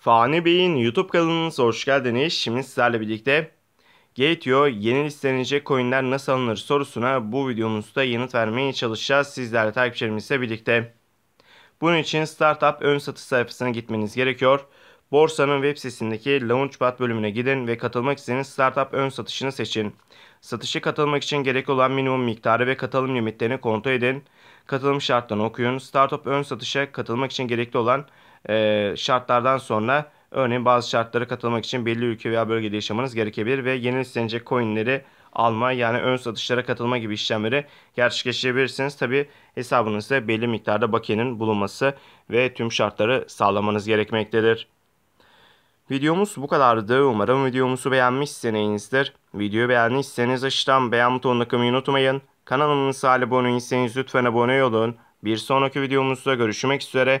Fani Bey'in YouTube kanalınıza hoş geldiniz. Şimdi sizlerle birlikte Gateo yeni listelenecek coinler nasıl alınır sorusuna bu videomuzda yanıt vermeye çalışacağız sizlerle takipçilerimizle birlikte. Bunun için Startup ön satış sayfasına gitmeniz gerekiyor. Borsanın web sitesindeki Launchpad bölümüne gidin ve katılmak istediğiniz startup ön satışını seçin. Satışa katılmak için gerek olan minimum miktarı ve katılım limitlerini kontrol edin. Katılım şartlarını okuyun. Startup ön satışa katılmak için gerekli olan ee, şartlardan sonra örneğin bazı şartlara katılmak için belli ülke veya bölgede yaşamanız gerekebilir ve yeni listelenecek coinleri alma yani ön satışlara katılma gibi işlemleri gerçekleştirebilirsiniz. Tabi hesabınızda belli miktarda bakiyenin bulunması ve tüm şartları sağlamanız gerekmektedir. Videomuz bu kadardı. Umarım videomuzu beğenmişsinizdir. Videoyu beğendiyseniz aşağıdan beğen butonuna kılmayı unutmayın. Kanalımıza abone değilseniz lütfen abone olun. Bir sonraki videomuzda görüşmek üzere.